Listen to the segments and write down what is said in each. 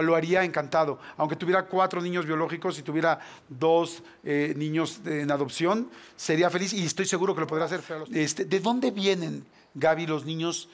lo haría encantado. Aunque tuviera cuatro niños biológicos y tuviera dos eh, niños en adopción, sería feliz y estoy seguro que lo podrá hacer. Este, ¿De dónde vienen, Gaby, los niños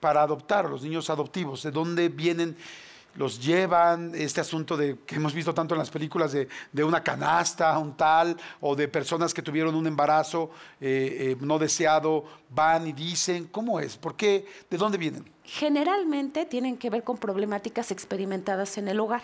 para adoptar, los niños adoptivos? ¿De dónde vienen? los llevan, este asunto de que hemos visto tanto en las películas de, una canasta, un tal, o de personas que tuvieron un embarazo eh, eh, no deseado, van y dicen, ¿cómo es? ¿Por qué? ¿De dónde vienen? generalmente tienen que ver con problemáticas experimentadas en el hogar.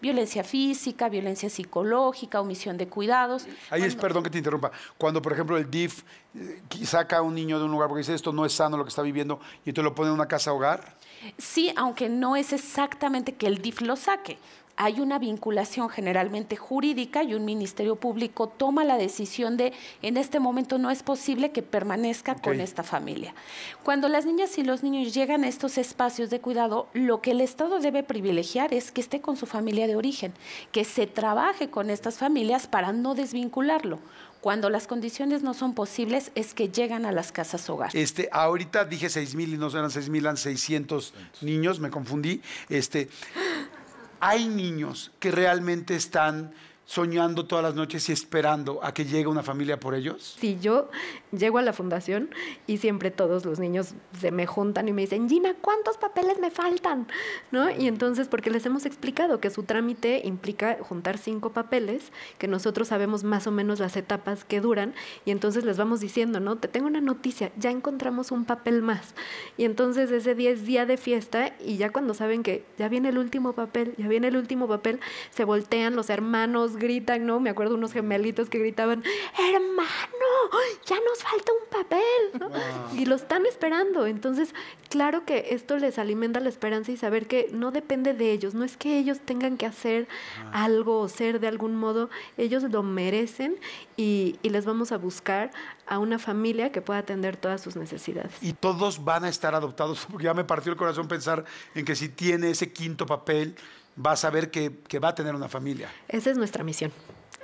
Violencia física, violencia psicológica, omisión de cuidados. Ahí es, perdón que te interrumpa. Cuando, por ejemplo, el DIF eh, saca a un niño de un lugar porque dice esto no es sano lo que está viviendo y entonces lo pone en una casa hogar. Sí, aunque no es exactamente que el DIF lo saque hay una vinculación generalmente jurídica y un Ministerio Público toma la decisión de en este momento no es posible que permanezca con esta familia. Cuando las niñas y los niños llegan a estos espacios de cuidado, lo que el Estado debe privilegiar es que esté con su familia de origen, que se trabaje con estas familias para no desvincularlo cuando las condiciones no son posibles es que llegan a las casas hogar. Este, ahorita dije 6 mil y no eran 6 mil, eran 600 niños, me confundí. Este, hay niños que realmente están soñando todas las noches y esperando a que llegue una familia por ellos? Sí, yo llego a la fundación y siempre todos los niños se me juntan y me dicen, Gina, ¿cuántos papeles me faltan? ¿No? Y entonces, porque les hemos explicado que su trámite implica juntar cinco papeles, que nosotros sabemos más o menos las etapas que duran, y entonces les vamos diciendo, ¿no? Te tengo una noticia, ya encontramos un papel más. Y entonces ese día es día de fiesta y ya cuando saben que ya viene el último papel, ya viene el último papel, se voltean los hermanos, gritan, ¿no? Me acuerdo unos gemelitos que gritaban, hermano, ya nos falta un papel. Y lo están esperando. Entonces, claro que esto les alimenta la esperanza y saber que no depende de ellos, no es que ellos tengan que hacer ah. algo o ser de algún modo, ellos lo merecen y, y les vamos a buscar a una familia que pueda atender todas sus necesidades. Y todos van a estar adoptados, porque ya me partió el corazón pensar en que si tiene ese quinto papel, va a saber que, que va a tener una familia. Esa es nuestra misión.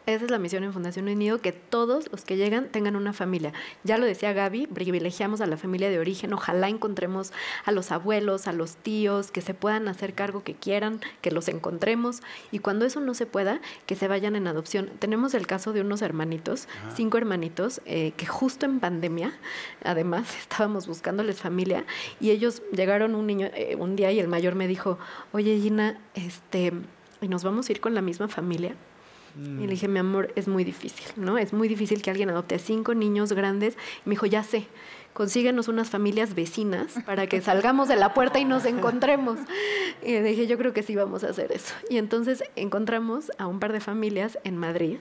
Esa es la misión en Fundación Unido, que todos los que llegan tengan una familia. Ya lo decía Gaby, privilegiamos a la familia de origen, ojalá encontremos a los abuelos, a los tíos, que se puedan hacer cargo que quieran, que los encontremos y cuando eso no se pueda, que se vayan en adopción. Tenemos el caso de unos hermanitos, cinco hermanitos, eh, que justo en pandemia, además, estábamos buscándoles familia y ellos llegaron un niño eh, un día y el mayor me dijo, oye Gina, este, ¿y nos vamos a ir con la misma familia? Mm. Y le dije, mi amor, es muy difícil, ¿no? Es muy difícil que alguien adopte a cinco niños grandes. me dijo, ya sé, consíguenos unas familias vecinas para que salgamos de la puerta y nos encontremos. Y le dije, yo creo que sí vamos a hacer eso. Y entonces encontramos a un par de familias en Madrid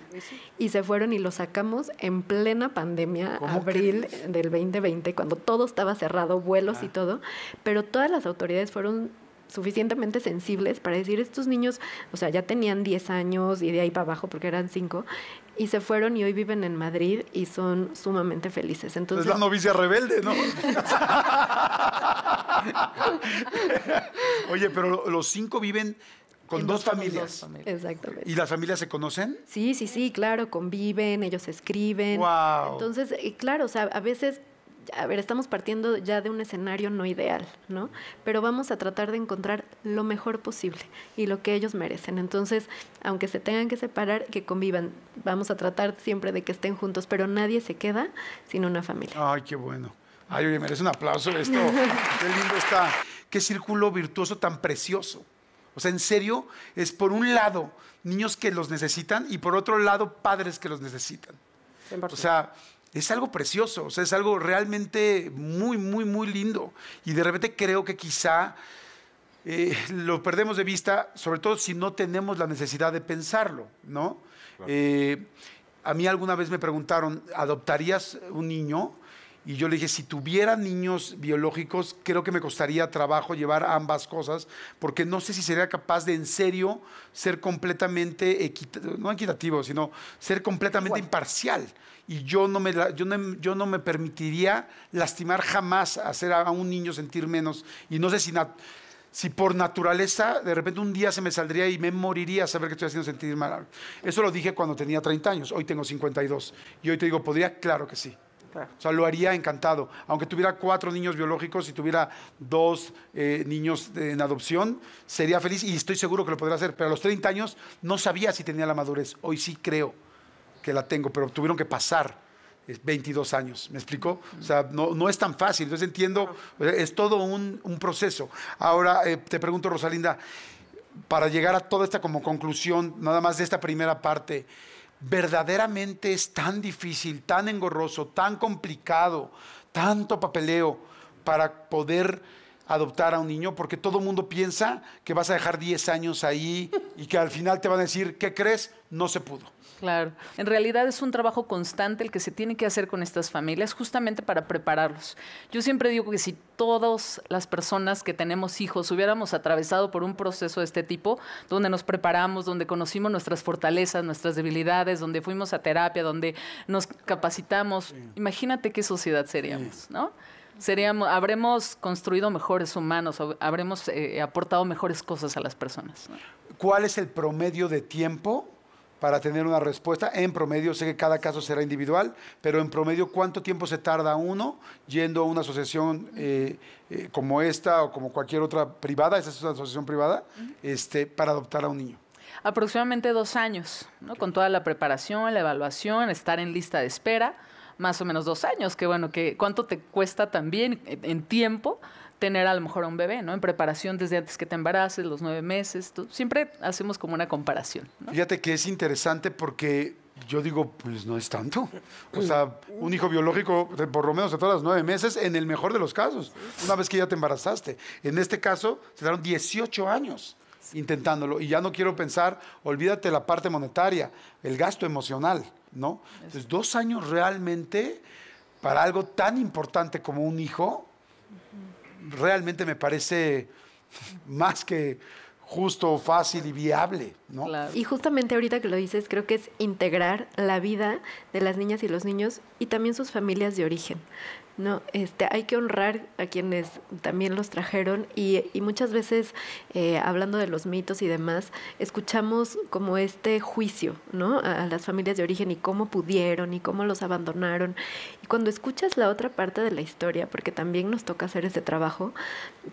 y se fueron y los sacamos en plena pandemia, abril del 2020, cuando todo estaba cerrado, vuelos y ah. todo. Pero todas las autoridades fueron suficientemente sensibles para decir, estos niños, o sea, ya tenían 10 años y de ahí para abajo porque eran 5, y se fueron y hoy viven en Madrid y son sumamente felices. Entonces, es la novicia rebelde, ¿no? Oye, pero los cinco viven con dos, familias. Exactamente. ¿Y las familias se conocen? Sí, sí, sí, claro, conviven, ellos escriben. Wow. Entonces, eh, claro, o sea, a veces a ver, estamos partiendo ya de un escenario no ideal, ¿no? Pero vamos a tratar de encontrar lo mejor posible y lo que ellos merecen. Entonces, aunque se tengan que separar, que convivan. Vamos a tratar siempre de que estén juntos, pero nadie se queda sin una familia. Ay, qué bueno. Ay, oye, merece un aplauso esto. qué lindo está. Qué círculo virtuoso tan precioso. O sea, en serio, es por un lado niños que los necesitan y por otro lado padres que los necesitan. O sea, es algo precioso, o sea, es algo realmente muy, muy, muy lindo. Y de repente creo que quizá eh, lo perdemos de vista, sobre todo si no tenemos la necesidad de pensarlo, ¿no? Eh, a mí alguna vez me preguntaron, ¿adoptarías un niño? Y yo le dije, si tuviera niños biológicos, creo que me costaría trabajo llevar ambas cosas, porque no sé si sería capaz de en serio ser completamente, no equitativo, sino ser completamente imparcial. Y yo no, me yo, no, yo no me permitiría lastimar jamás, hacer a un niño sentir menos. Y no sé si si por naturaleza de repente un día se me saldría y me moriría saber que estoy haciendo sentir mal. Eso lo dije cuando tenía 30 años, hoy tengo 52. Y hoy te digo, ¿podría? Claro que sí. O sea, lo haría encantado. Aunque tuviera cuatro niños biológicos y tuviera dos eh, niños en adopción, sería feliz y estoy seguro que lo podría hacer. Pero a los 30 años no sabía si tenía la madurez. Hoy sí creo que la tengo, pero tuvieron que pasar 22 eh, años. ¿Me explicó? O sea, no, es tan fácil. Entonces entiendo, es todo un, proceso. Ahora eh, te pregunto, Rosalinda, para llegar a toda esta como conclusión, nada más de esta primera parte verdaderamente es tan difícil, tan engorroso, tan complicado, tanto papeleo para poder adoptar a un niño, porque todo el mundo piensa que vas a dejar 10 años ahí y que al final te van a decir, ¿qué crees? No se pudo. Claro. En realidad es un trabajo constante el que se tiene que hacer con estas familias justamente para prepararlos. Yo siempre digo que si todas las personas que tenemos hijos hubiéramos atravesado por un proceso de este tipo, donde nos preparamos, donde conocimos nuestras fortalezas, nuestras debilidades, donde fuimos a terapia, donde nos capacitamos, imagínate qué sociedad seríamos, ¿no? Seríamos, habremos construido mejores humanos, habremos eh, aportado mejores cosas a las personas. ¿Cuál es el promedio de tiempo para tener una respuesta. En promedio, sé que cada caso será individual, pero en promedio, ¿cuánto tiempo se tarda uno yendo a una asociación eh, eh, como esta o como cualquier otra privada, esta es una asociación privada, este, para adoptar a un niño? Aproximadamente dos años, ¿no? con toda la preparación, la evaluación, estar en lista de espera, más o menos dos años, que bueno, que cuánto te cuesta también en tiempo tener a lo mejor a un bebé, ¿no? En preparación desde antes que te embaraces, los nueve meses, tú, siempre hacemos como una comparación. ¿no? Fíjate que es interesante porque yo digo, pues no es tanto. O sea, un hijo biológico por lo menos a todas las nueve meses, en el mejor de los casos, una vez que ya te embarazaste. En este caso, se dieron 18 años intentándolo. Y ya no quiero pensar, olvídate la parte monetaria, el gasto emocional, ¿no? Entonces, dos años realmente para algo tan importante como un hijo, realmente me parece más que justo, fácil y viable, Y justamente ahorita que lo dices, creo que es integrar la vida de las niñas y los niños y también sus familias de origen. ¿no? Este, hay que honrar a quienes también los trajeron y, muchas veces, eh, hablando de los mitos y demás, escuchamos como este juicio, ¿no? A, las familias de origen y cómo pudieron y cómo los abandonaron. Y cuando escuchas la otra parte de la historia, porque también nos toca hacer ese trabajo,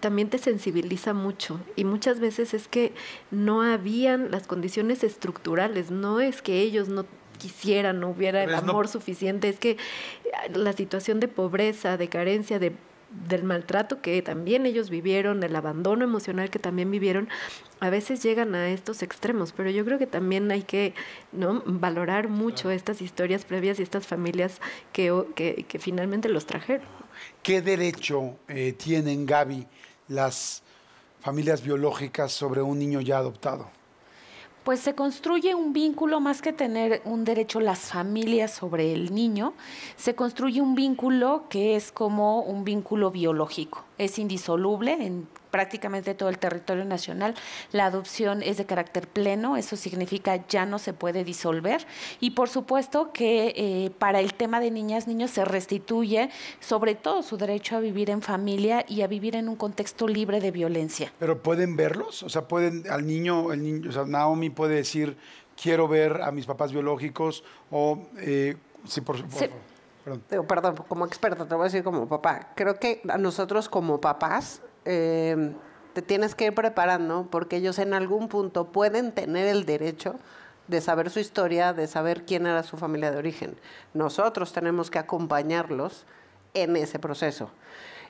también te sensibiliza mucho. Y muchas veces es que no habían las condiciones estructurales, no es que ellos no quisiera, no hubiera el amor suficiente. Es que la situación de pobreza, de carencia, del maltrato que también ellos vivieron, del abandono emocional que también vivieron, a veces llegan a estos extremos, pero yo creo que también hay que ¿no? valorar mucho estas historias previas y estas familias que, finalmente los trajeron. ¿Qué derecho eh, tienen, Gaby, las familias biológicas sobre un niño ya adoptado? pues se construye un vínculo más que tener un derecho las familias sobre el niño, se construye un vínculo que es como un vínculo biológico es indisoluble en prácticamente todo el territorio nacional. La adopción es de carácter pleno, eso significa ya no se puede disolver. Y por supuesto que eh, para el tema de niñas, niños se restituye sobre todo su derecho a vivir en familia y a vivir en un contexto libre de violencia. Pero pueden verlos, o sea, pueden al niño, el niño, o sea, Naomi puede decir quiero ver a mis papás biológicos o eh, sí, por supuesto. Perdón. como experta, te voy a decir como papá. Creo que a nosotros como papás eh, te tienes que ir preparando porque ellos en algún punto pueden tener el derecho de saber su historia, de saber quién era su familia de origen. Nosotros tenemos que acompañarlos en ese proceso.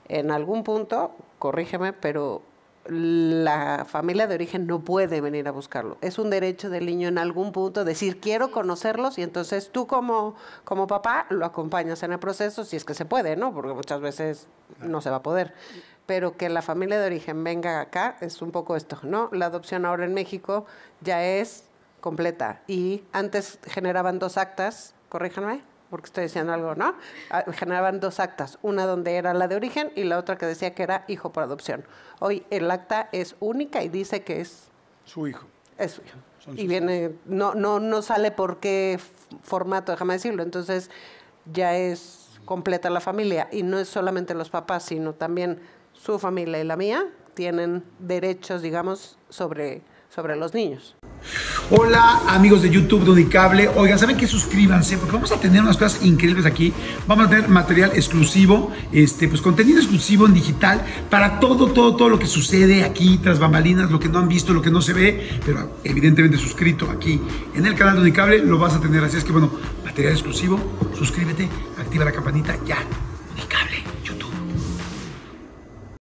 En algún punto, corrígeme, pero la familia de origen no puede venir a buscarlo. Es un derecho del niño en algún punto decir quiero conocerlos y entonces tú como, como papá lo acompañas en el proceso si es que se puede, ¿no? Porque muchas veces no se va a poder. Pero que la familia de origen venga acá es un poco esto, ¿no? La adopción ahora en México ya es completa y antes generaban dos actas, corríjanme, porque estoy diciendo algo, ¿no? Ah, generaban dos actas, una donde era la de origen y la otra que decía que era hijo por adopción. Hoy el acta es única y dice que es su hijo. Es su hijo. y viene, no, no, no sale por qué formato, déjame decirlo. Entonces ya es completa la familia y no es solamente los papás, sino también su familia y la mía tienen derechos, digamos, sobre sobre los niños. Hola amigos de YouTube de Unicable. Oigan, ¿saben qué? Suscríbanse porque vamos a tener unas cosas increíbles aquí. Vamos a tener material exclusivo, este, pues contenido exclusivo en digital para todo, todo, todo lo que sucede aquí tras bambalinas, lo que no han visto, lo que no se ve, pero evidentemente suscrito aquí en el canal de Unicable lo vas a tener. Así es que bueno, material exclusivo, suscríbete, activa la campanita ya, Unicable.